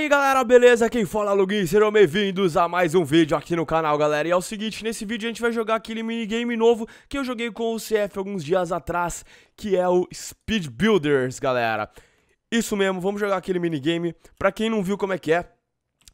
aí galera, beleza? Quem fala é Lugin, sejam bem-vindos a mais um vídeo aqui no canal galera E é o seguinte, nesse vídeo a gente vai jogar aquele minigame novo que eu joguei com o CF alguns dias atrás Que é o Speed Builders galera Isso mesmo, vamos jogar aquele minigame Pra quem não viu como é que é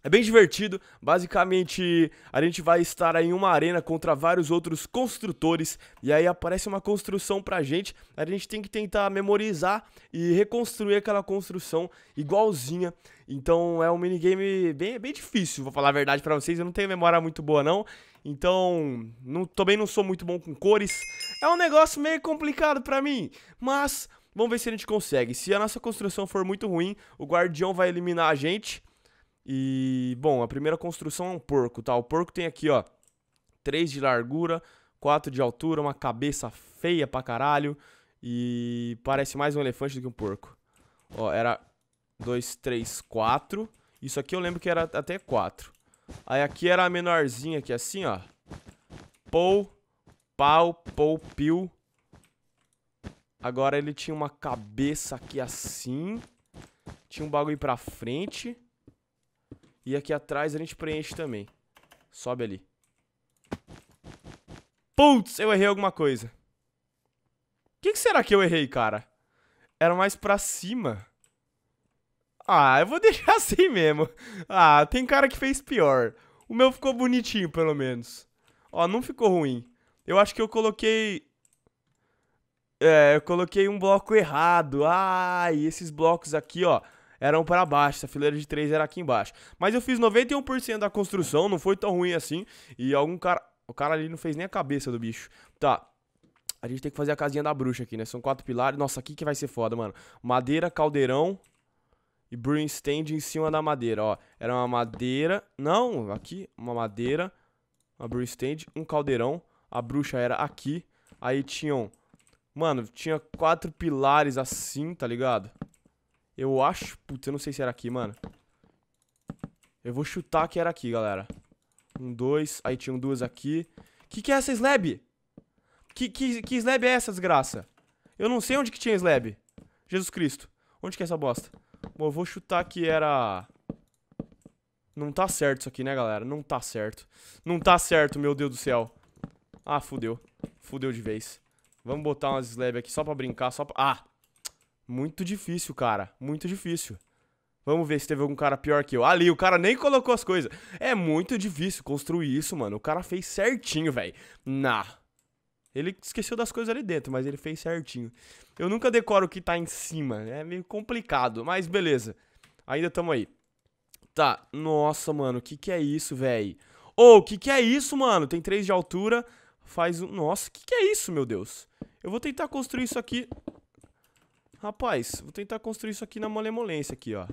é bem divertido. Basicamente, a gente vai estar aí em uma arena contra vários outros construtores e aí aparece uma construção pra gente. A gente tem que tentar memorizar e reconstruir aquela construção igualzinha. Então, é um minigame bem, bem difícil, vou falar a verdade pra vocês. Eu não tenho memória muito boa, não. Então, não, também não sou muito bom com cores. É um negócio meio complicado pra mim, mas... Vamos ver se a gente consegue. Se a nossa construção for muito ruim, o guardião vai eliminar a gente. E, bom, a primeira construção é um porco, tá? O porco tem aqui, ó, 3 de largura, 4 de altura, uma cabeça feia pra caralho e parece mais um elefante do que um porco. Ó, era 2, 3, 4. Isso aqui eu lembro que era até 4. Aí aqui era a menorzinha aqui, assim, ó. Pou, pau, pou, piu. Agora ele tinha uma cabeça aqui assim. Tinha um bagulho pra frente. E aqui atrás a gente preenche também. Sobe ali. Putz, eu errei alguma coisa. O que, que, será que eu errei, cara? Era mais pra cima. Ah, eu vou deixar assim mesmo. Ah, tem cara que fez pior. O meu ficou bonitinho, pelo menos. Ó, não ficou ruim. Eu acho que eu coloquei... É, eu coloquei um bloco errado. Ah, e esses blocos aqui, ó eram para baixo, essa fileira de três era aqui embaixo. Mas eu fiz 91% da construção, não foi tão ruim assim. E algum cara. O cara ali não fez nem a cabeça do bicho. Tá. A gente tem que fazer a casinha da bruxa aqui, né? São quatro pilares. Nossa, aqui que vai ser foda, mano. Madeira, caldeirão e brewing stand em cima da madeira, ó. Era uma madeira. Não, aqui. Uma madeira. Uma brewing stand, um caldeirão. A bruxa era aqui. Aí tinham. Mano, tinha quatro pilares assim, tá ligado? Eu acho... Puta, eu não sei se era aqui, mano. Eu vou chutar que era aqui, galera. Um, dois. Aí tinham duas aqui. Que que é essa slab? Que, que, que slab é essa, desgraça? Eu não sei onde que tinha slab. Jesus Cristo. Onde que é essa bosta? Bom, eu vou chutar que era... Não tá certo isso aqui, né, galera? Não tá certo. Não tá certo, meu Deus do céu. Ah, fudeu. Fudeu de vez. Vamos botar umas slab aqui só pra brincar, só pra... Ah! Muito difícil, cara. Muito difícil. Vamos ver se teve algum cara pior que eu. Ali, o cara nem colocou as coisas. É muito difícil construir isso, mano. O cara fez certinho, velho. Na. Ele esqueceu das coisas ali dentro, mas ele fez certinho. Eu nunca decoro o que tá em cima. É meio complicado, mas beleza. Ainda tamo aí. Tá. Nossa, mano. O que que é isso, velho? Ô, o que que é isso, mano? Tem três de altura. Faz um... Nossa, o que que é isso, meu Deus? Eu vou tentar construir isso aqui Rapaz, vou tentar construir isso aqui na molemolência aqui, ó.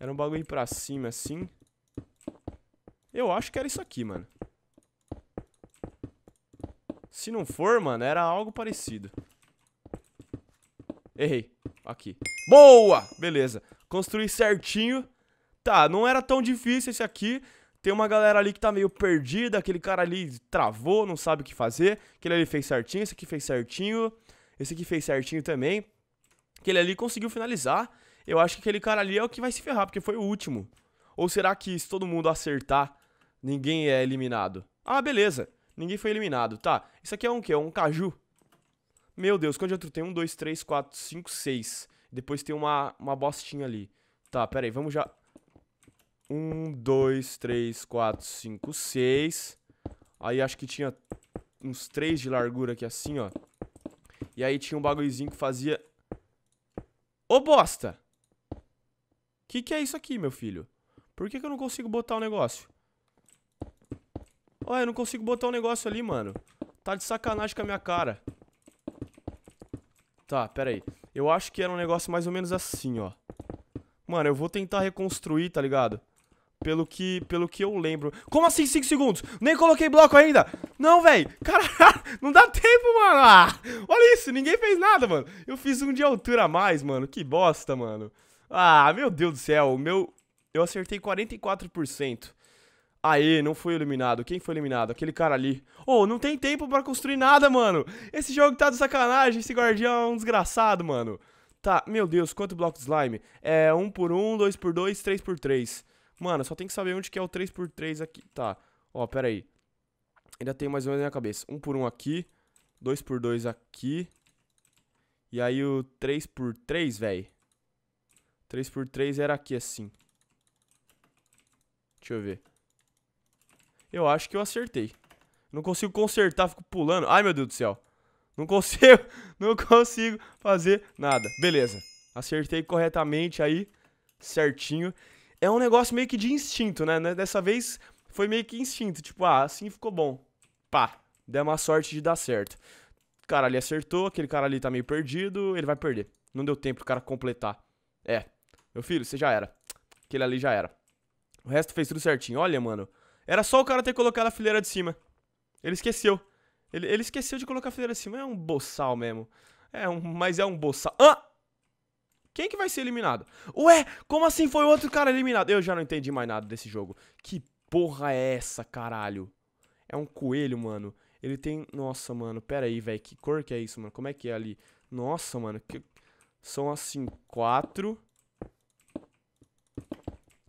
Era um bagulho pra cima, assim. Eu acho que era isso aqui, mano. Se não for, mano, era algo parecido. Errei. Aqui. Boa! Beleza. Construí certinho. Tá, não era tão difícil esse aqui. Tem uma galera ali que tá meio perdida. Aquele cara ali travou, não sabe o que fazer. Aquele ali fez certinho, esse aqui fez certinho. Esse aqui fez certinho também que ele ali conseguiu finalizar, eu acho que aquele cara ali é o que vai se ferrar, porque foi o último. Ou será que se todo mundo acertar, ninguém é eliminado? Ah, beleza. Ninguém foi eliminado. Tá, isso aqui é um quê? É um caju. Meu Deus, quanto de outro tem? Um, dois, três, quatro, cinco, seis. Depois tem uma, uma bostinha ali. Tá, pera aí, vamos já... Um, dois, três, quatro, cinco, seis. Aí acho que tinha uns três de largura aqui assim, ó. E aí tinha um bagulhozinho que fazia Ô bosta! Que que é isso aqui, meu filho? Por que que eu não consigo botar o um negócio? Olha, eu não consigo botar o um negócio ali, mano. Tá de sacanagem com a minha cara. Tá, pera aí. Eu acho que era um negócio mais ou menos assim, ó. Mano, eu vou tentar reconstruir, tá ligado? Pelo que, pelo que eu lembro. Como assim 5 segundos? Nem coloquei bloco ainda. Não, velho. Caralho, não dá tempo, mano. Ah, olha isso, ninguém fez nada, mano. Eu fiz um de altura a mais, mano. Que bosta, mano. Ah, meu Deus do céu. Meu, eu acertei 44%. Aê, não foi eliminado. Quem foi eliminado? Aquele cara ali. oh, não tem tempo pra construir nada, mano. Esse jogo tá de sacanagem. Esse guardião é um desgraçado, mano. Tá, meu Deus, quanto bloco de slime? É, 1 um por 1, um, 2 por 2, 3 por 3. Mano, só tem que saber onde que é o 3x3 aqui. Tá, ó, pera aí. Ainda tem mais ou menos na minha cabeça. 1 x 1 aqui, 2 x 2 aqui. E aí o 3 x 3, velho. 3 x 3 era aqui assim. Deixa eu ver. Eu acho que eu acertei. Não consigo consertar, fico pulando. Ai, meu Deus do céu. Não consigo, não consigo fazer nada. Beleza. Acertei corretamente aí, certinho é um negócio meio que de instinto, né? né? Dessa vez foi meio que instinto. Tipo, ah, assim ficou bom. Pá, deu uma sorte de dar certo. O cara ali acertou, aquele cara ali tá meio perdido, ele vai perder. Não deu tempo do cara completar. É, meu filho, você já era. Aquele ali já era. O resto fez tudo certinho. Olha, mano, era só o cara ter colocado a fileira de cima. Ele esqueceu. Ele, ele esqueceu de colocar a fileira de cima. É um boçal mesmo. É um, mas é um boçal. Ah! Quem que vai ser eliminado? Ué, como assim foi outro cara eliminado? Eu já não entendi mais nada desse jogo. Que porra é essa, caralho? É um coelho, mano. Ele tem... Nossa, mano, pera aí, velho. Que cor que é isso, mano? Como é que é ali? Nossa, mano. Que... São, assim, quatro...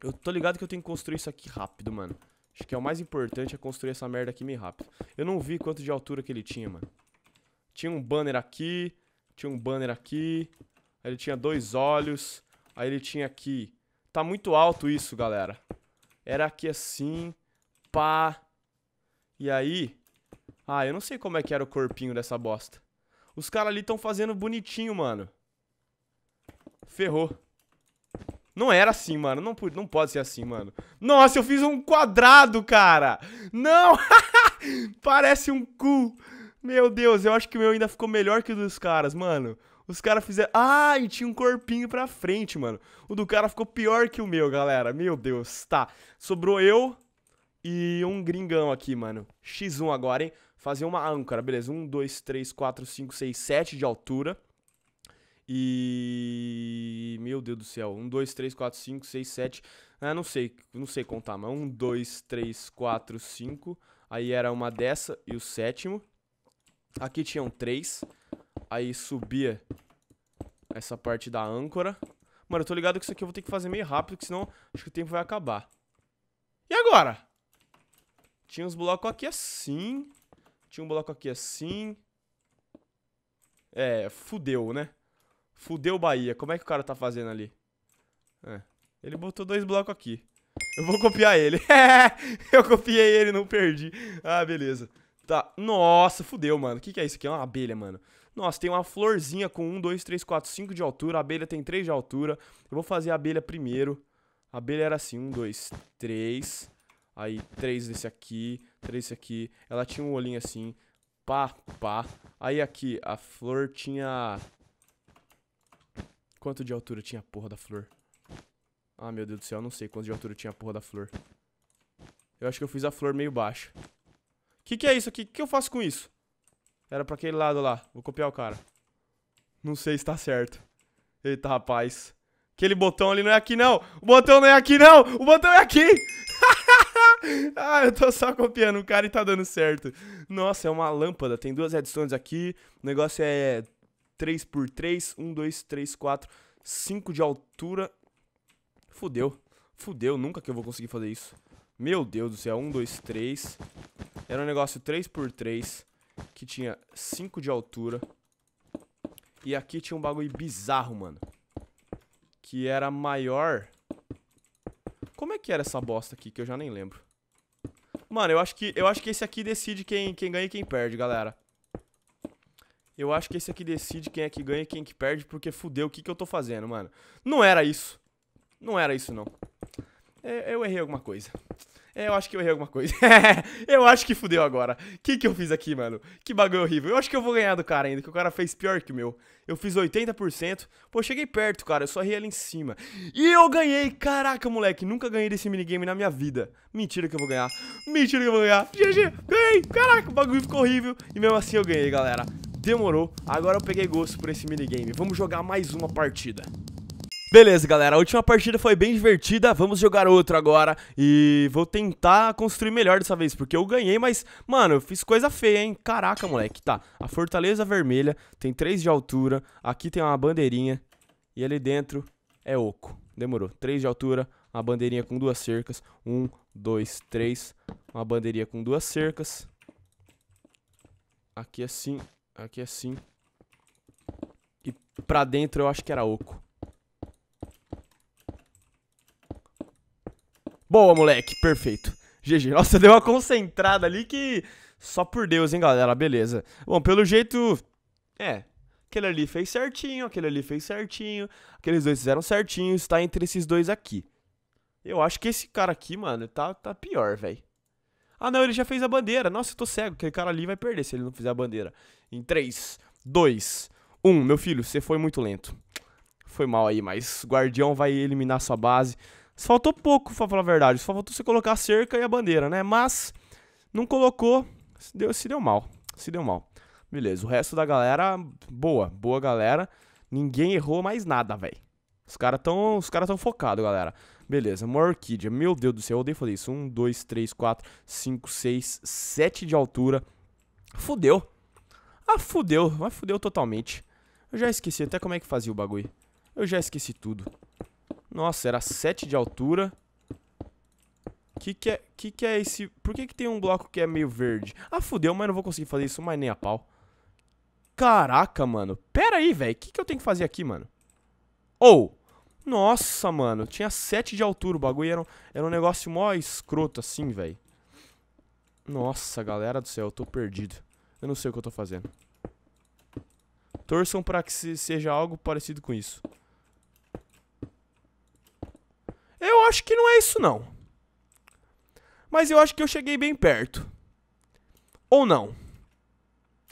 Eu tô ligado que eu tenho que construir isso aqui rápido, mano. Acho que é o mais importante é construir essa merda aqui meio rápido. Eu não vi quanto de altura que ele tinha, mano. Tinha um banner aqui, tinha um banner aqui, ele tinha dois olhos. Aí ele tinha aqui. Tá muito alto isso, galera. Era aqui assim. Pá. E aí. Ah, eu não sei como é que era o corpinho dessa bosta. Os caras ali estão fazendo bonitinho, mano. Ferrou. Não era assim, mano. Não, não pode ser assim, mano. Nossa, eu fiz um quadrado, cara. Não! Parece um cu. Meu Deus, eu acho que o meu ainda ficou melhor que o dos caras, mano. Os caras fizeram. Ah, e tinha um corpinho pra frente, mano. O do cara ficou pior que o meu, galera. Meu Deus, tá. Sobrou eu e um gringão aqui, mano. X1 agora, hein? Fazer uma âncora, beleza. 1, 2, 3, 4, 5, 6, 7 de altura. E. Meu Deus do céu. 1, 2, 3, 4, 5, 6, 7. Ah, não sei. Não sei contar, mas 1, 2, 3, 4, 5. Aí era uma dessa e o sétimo. Aqui tinham três. 3. Aí subia essa parte da âncora. Mano, eu tô ligado que isso aqui eu vou ter que fazer meio rápido, porque senão acho que o tempo vai acabar. E agora? Tinha uns blocos aqui assim. Tinha um bloco aqui assim. É, fudeu, né? Fudeu Bahia. Como é que o cara tá fazendo ali? É. Ele botou dois blocos aqui. Eu vou copiar ele. eu copiei ele, não perdi. Ah, beleza. Tá. Nossa, fudeu, mano. O que, que é isso aqui? É uma abelha, mano. Nossa, tem uma florzinha com 1, 2, 3, 4, 5 de altura. A abelha tem 3 de altura. Eu vou fazer a abelha primeiro. A abelha era assim, 1, 2, 3. Aí 3 desse aqui, 3 desse aqui. Ela tinha um olhinho assim, pá, pá. Aí aqui, a flor tinha... Quanto de altura tinha a porra da flor? Ah, meu Deus do céu, eu não sei quanto de altura tinha a porra da flor. Eu acho que eu fiz a flor meio baixa. O que, que é isso aqui? O que, que eu faço com isso? Era pra aquele lado lá. Vou copiar o cara. Não sei se tá certo. Eita, rapaz. Aquele botão ali não é aqui, não. O botão não é aqui, não. O botão é aqui. ah, eu tô só copiando o cara e tá dando certo. Nossa, é uma lâmpada. Tem duas redstones aqui. O negócio é 3x3. 1, 2, 3, 4, 5 de altura. Fudeu. Fudeu. Nunca que eu vou conseguir fazer isso. Meu Deus do céu. 1, 2, 3. Era um negócio 3x3 que tinha 5 de altura. E aqui tinha um bagulho bizarro, mano. Que era maior... Como é que era essa bosta aqui que eu já nem lembro? Mano, eu acho que, eu acho que esse aqui decide quem, quem ganha e quem perde, galera. Eu acho que esse aqui decide quem é que ganha e quem é que perde, porque fudeu o que, que eu tô fazendo, mano. Não era isso. Não era isso, não. É, eu errei alguma coisa. É, eu acho que eu errei alguma coisa. eu acho que fudeu agora. O que, que eu fiz aqui, mano? Que bagulho horrível. Eu acho que eu vou ganhar do cara ainda, que o cara fez pior que o meu. Eu fiz 80%. Pô, cheguei perto, cara. Eu só ri ali em cima. E eu ganhei! Caraca, moleque. Nunca ganhei desse minigame na minha vida. Mentira que eu vou ganhar. Mentira que eu vou ganhar. GG, ganhei! Caraca, o bagulho ficou horrível. E mesmo assim eu ganhei, galera. Demorou. Agora eu peguei gosto por esse minigame. Vamos jogar mais uma partida. Beleza, galera, a última partida foi bem divertida, vamos jogar outro agora e vou tentar construir melhor dessa vez, porque eu ganhei, mas, mano, eu fiz coisa feia, hein? Caraca, moleque, tá, a Fortaleza Vermelha tem 3 de altura, aqui tem uma bandeirinha e ali dentro é oco, demorou, 3 de altura, uma bandeirinha com duas cercas, 1, 2, 3, uma bandeirinha com duas cercas, aqui assim, aqui assim e pra dentro eu acho que era oco. Boa, moleque, perfeito. GG. Nossa, deu uma concentrada ali que. Só por Deus, hein, galera. Beleza. Bom, pelo jeito. É. Aquele ali fez certinho, aquele ali fez certinho. Aqueles dois fizeram certinho. Está entre esses dois aqui. Eu acho que esse cara aqui, mano, tá, tá pior, velho. Ah, não, ele já fez a bandeira. Nossa, eu tô cego. Aquele cara ali vai perder se ele não fizer a bandeira. Em 3, 2, 1. Meu filho, você foi muito lento. Foi mal aí, mas o Guardião vai eliminar sua base. Faltou pouco, pra falar a verdade. Só faltou você colocar a cerca e a bandeira, né? Mas não colocou, se deu, se deu mal. Se deu mal. Beleza, o resto da galera, boa, boa galera. Ninguém errou mais nada, velho. Os caras tão, os cara tão focados, galera. Beleza, uma orquídea. Meu Deus do céu, eu odeio fazer isso. um dois três quatro cinco seis sete de altura. Fudeu. Ah, fudeu. Mas fudeu totalmente. Eu já esqueci até como é que fazia o bagulho. Eu já esqueci tudo. Nossa, era 7 de altura. Que que é, que que é esse... Por que que tem um bloco que é meio verde? Ah, fudeu, mas não vou conseguir fazer isso mais nem a pau. Caraca, mano. Pera aí, velho. O que que eu tenho que fazer aqui, mano? Ou... Oh. Nossa, mano. Tinha 7 de altura. O bagulho era um, era um negócio mó escroto assim, velho. Nossa, galera do céu. Eu tô perdido. Eu não sei o que eu tô fazendo. Torçam pra que seja algo parecido com isso. Eu acho que não é isso não. Mas eu acho que eu cheguei bem perto. Ou não?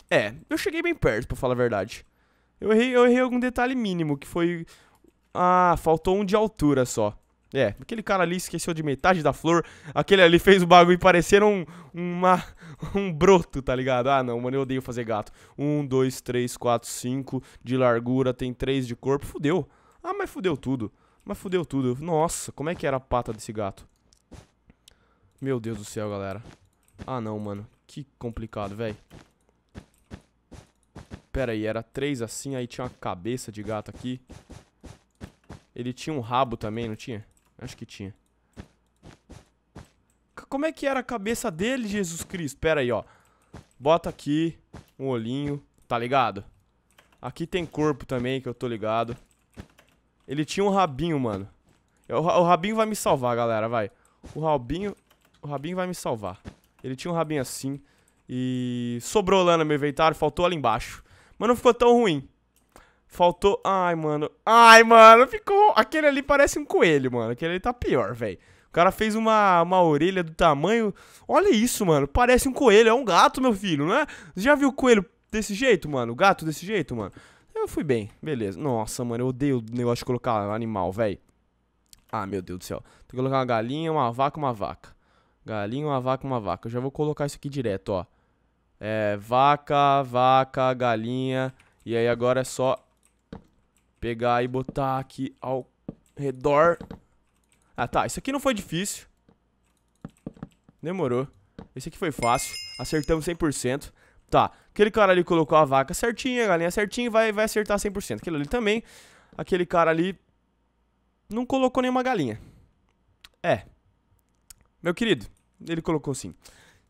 É, eu cheguei bem perto, para falar a verdade. Eu errei, eu errei algum detalhe mínimo, que foi ah, faltou um de altura só. É, aquele cara ali esqueceu de metade da flor. Aquele ali fez o bagulho parecer um. Uma, um broto, tá ligado? Ah, não, mano, eu odeio fazer gato. Um, dois, três, quatro, cinco de largura, tem três de corpo. Fudeu. Ah, mas fudeu tudo. Mas fudeu tudo. Nossa, como é que era a pata desse gato? Meu Deus do céu, galera. Ah, não, mano. Que complicado, velho. Pera aí, era três assim, aí tinha uma cabeça de gato aqui. Ele tinha um rabo também, não tinha? Acho que tinha. Como é que era a cabeça dele, Jesus Cristo? Pera aí, ó. Bota aqui um olhinho, tá ligado? Aqui tem corpo também, que eu tô ligado. Ele tinha um rabinho, mano. É, o, o rabinho vai me salvar, galera, vai. O rabinho... O rabinho vai me salvar. Ele tinha um rabinho assim. E... Sobrou lá no meu inventário, faltou ali embaixo. Mas não ficou tão ruim. Faltou... Ai, mano. Ai, mano, ficou... Aquele ali parece um coelho, mano. Aquele ali tá pior, velho. O cara fez uma, uma orelha do tamanho... Olha isso, mano. Parece um coelho. É um gato, meu filho, não é? Você já viu o coelho desse jeito, mano? O gato desse jeito, mano? eu fui bem, beleza. Nossa, mano, eu odeio o negócio de colocar animal, velho. Ah, meu Deus do céu. Tem que colocar uma galinha, uma vaca, uma vaca. Galinha, uma vaca, uma vaca. Eu já vou colocar isso aqui direto, ó. É, vaca, vaca, galinha. E aí agora é só pegar e botar aqui ao redor. Ah, tá. Isso aqui não foi difícil. Demorou. Esse aqui foi fácil. Acertamos 100%. Tá. Aquele cara ali colocou a vaca certinha, a galinha certinha, vai, vai acertar 100%. Aquele ali também. Aquele cara ali não colocou nenhuma galinha. É. Meu querido, ele colocou sim.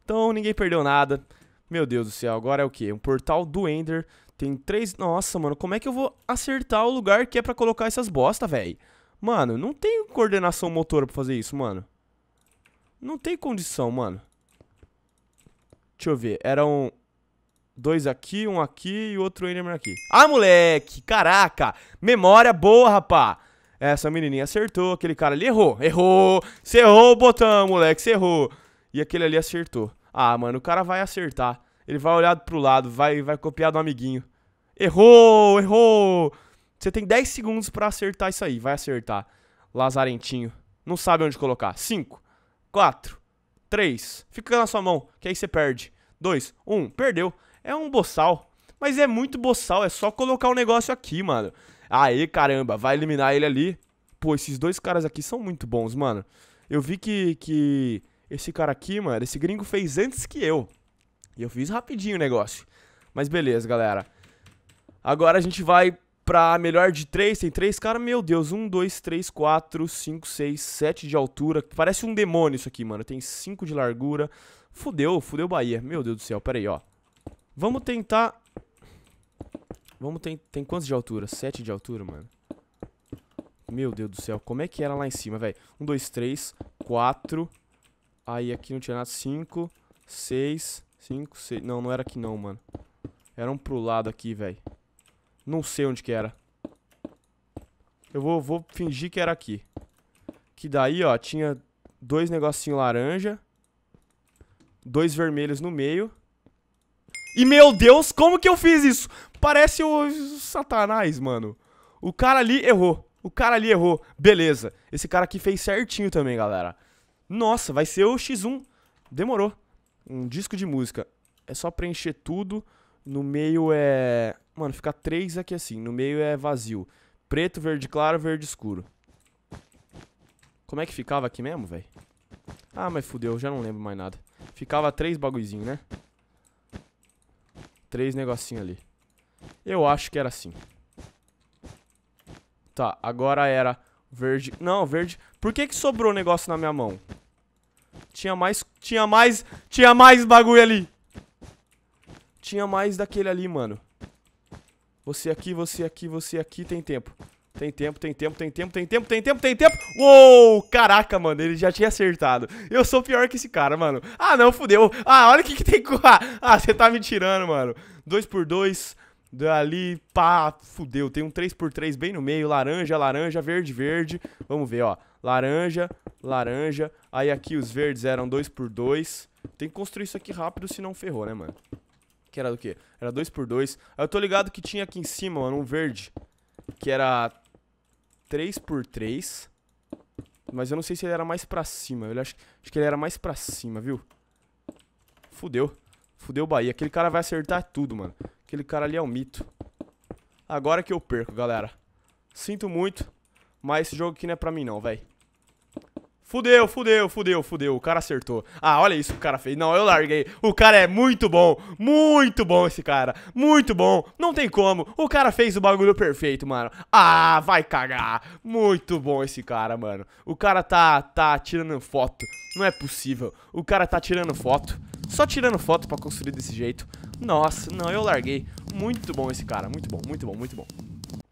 Então ninguém perdeu nada. Meu Deus do céu, agora é o quê? Um portal do Ender. Tem três. Nossa, mano, como é que eu vou acertar o lugar que é para colocar essas bosta, velho? Mano, não tem coordenação motora pra fazer isso, mano. Não tem condição, mano. Deixa eu ver. Era um. Dois aqui, um aqui e outro Enderman aqui. Ah, moleque! Caraca! Memória boa, rapá! Essa menininha acertou, aquele cara ali errou. Errou! Você errou o botão, moleque, você errou. E aquele ali acertou. Ah, mano, o cara vai acertar. Ele vai olhar pro lado, vai, vai copiar do amiguinho. Errou! Errou! Você tem 10 segundos pra acertar isso aí. Vai acertar. Lazarentinho. Não sabe onde colocar. 5, 4, 3. Fica na sua mão, que aí você perde. 2, 1. Perdeu. É um boçal. Mas é muito boçal, é só colocar o um negócio aqui, mano. Aí, caramba, vai eliminar ele ali. Pô, esses dois caras aqui são muito bons, mano. Eu vi que, que esse cara aqui, mano, esse gringo fez antes que eu. E eu fiz rapidinho o negócio. Mas beleza, galera. Agora a gente vai pra melhor de três. Tem três caras, meu Deus. Um, dois, três, quatro, cinco, seis, sete de altura. Parece um demônio isso aqui, mano. Tem cinco de largura. Fudeu, fudeu Bahia. Meu Deus do céu, pera aí, ó. Vamos tentar... Vamos tentar... Tem quantos de altura? Sete de altura, mano. Meu Deus do céu, como é que era lá em cima, velho? Um, dois, três, quatro... Aí aqui não tinha nada, cinco, seis, cinco, seis... Não, não era aqui não, mano. Era um pro lado aqui, velho. Não sei onde que era. Eu vou, vou fingir que era aqui. Que daí, ó, tinha dois negocinhos laranja. Dois vermelhos no meio. E meu Deus, como que eu fiz isso? Parece o Satanás, mano. O cara ali errou. O cara ali errou. Beleza. Esse cara aqui fez certinho também, galera. Nossa, vai ser o X1. Demorou. Um disco de música. É só preencher tudo. No meio é... Mano, fica três aqui assim. No meio é vazio. Preto, verde claro, verde escuro. Como é que ficava aqui mesmo, velho? Ah, mas fudeu, já não lembro mais nada. Ficava três bagulhozinho, né? Três negocinhos ali. Eu acho que era assim. Tá, agora era verde. Não, verde. Por que que sobrou negócio na minha mão? Tinha mais, tinha mais, tinha mais bagulho ali. Tinha mais daquele ali, mano. Você aqui, você aqui, você aqui, tem tempo. Tem tempo, tem tempo, tem tempo, tem tempo, tem tempo, tem tempo. Uou! Caraca, mano, ele já tinha acertado. Eu sou pior que esse cara, mano. Ah, não, fudeu. Ah, olha o que, que tem. Ah, você tá me tirando, mano. 2 por 2 Dali, pá, fudeu. Tem um 3x3 bem no meio. Laranja, laranja, verde, verde. Vamos ver, ó. Laranja, laranja. Aí aqui os verdes eram 2x2. Tem que construir isso aqui rápido, senão ferrou, né, mano? Que era do quê? Era 2x2. Aí eu tô ligado que tinha aqui em cima, mano, um verde. Que era 3x3. Mas eu não sei se ele era mais pra cima. Eu acho, acho que ele era mais pra cima, viu? Fudeu. Fudeu o Bahia. Aquele cara vai acertar tudo, mano. Aquele cara ali é um mito. Agora que eu perco, galera. Sinto muito, mas esse jogo aqui não é pra mim não, velho. Fudeu, fudeu, fudeu, fudeu. O cara acertou. Ah, olha isso que o cara fez. Não, eu larguei. O cara é muito bom. Muito bom esse cara. Muito bom. Não tem como. O cara fez o bagulho perfeito, mano. Ah, vai cagar. Muito bom esse cara, mano. O cara tá, tá tirando foto. Não é possível. O cara tá tirando foto. Só tirando foto pra construir desse jeito. Nossa, não, eu larguei. Muito bom esse cara. Muito bom, muito bom, muito bom.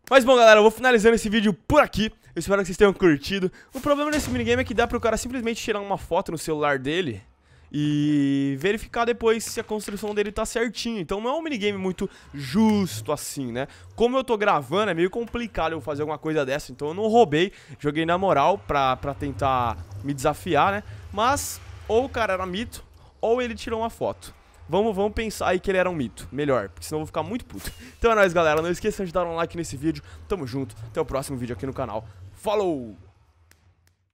Mas bom, galera, eu vou finalizando esse vídeo por aqui. Eu espero que vocês tenham curtido. O problema desse minigame é que dá pro cara simplesmente tirar uma foto no celular dele e verificar depois se a construção dele tá certinho. Então não é um minigame muito justo assim, né? Como eu tô gravando, é meio complicado eu fazer alguma coisa dessa. Então eu não roubei, joguei na moral pra, pra tentar me desafiar, né? Mas ou o cara era mito, ou ele tirou uma foto. Vamos, vamos pensar aí que ele era um mito. Melhor, porque senão eu vou ficar muito puto. Então é nóis, galera. Não esqueçam de dar um like nesse vídeo. Tamo junto. Até o próximo vídeo aqui no canal. Falou!